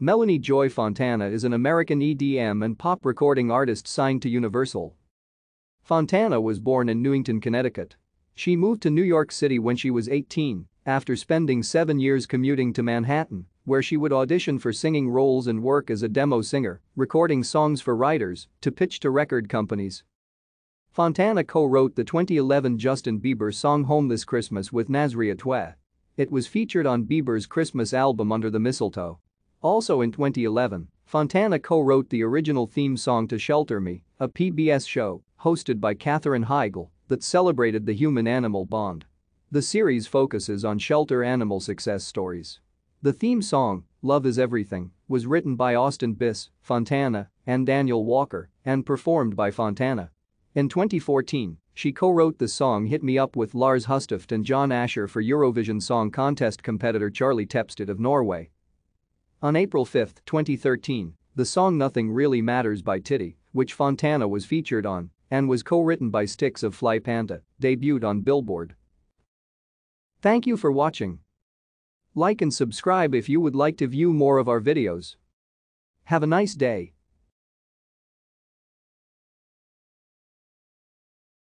Melanie Joy Fontana is an American EDM and pop recording artist signed to Universal. Fontana was born in Newington, Connecticut. She moved to New York City when she was 18 after spending seven years commuting to Manhattan, where she would audition for singing roles and work as a demo singer, recording songs for writers to pitch to record companies. Fontana co-wrote the 2011 Justin Bieber song Home This Christmas with Nazria Twe. It was featured on Bieber's Christmas album Under the Mistletoe. Also in 2011, Fontana co-wrote the original theme song to Shelter Me, a PBS show hosted by Katherine Heigl that celebrated the human-animal bond. The series focuses on shelter animal success stories. The theme song, Love is Everything, was written by Austin Biss, Fontana, and Daniel Walker and performed by Fontana. In 2014, she co-wrote the song Hit Me Up with Lars Hustoft and John Asher for Eurovision Song Contest competitor Charlie Tepsted of Norway. On April 5, 2013, the song Nothing Really Matters by Titty, which Fontana was featured on and was co-written by Sticks of Fly Panda, debuted on Billboard. Thank you for watching. Like and subscribe if you would like to view more of our videos. Have a nice day.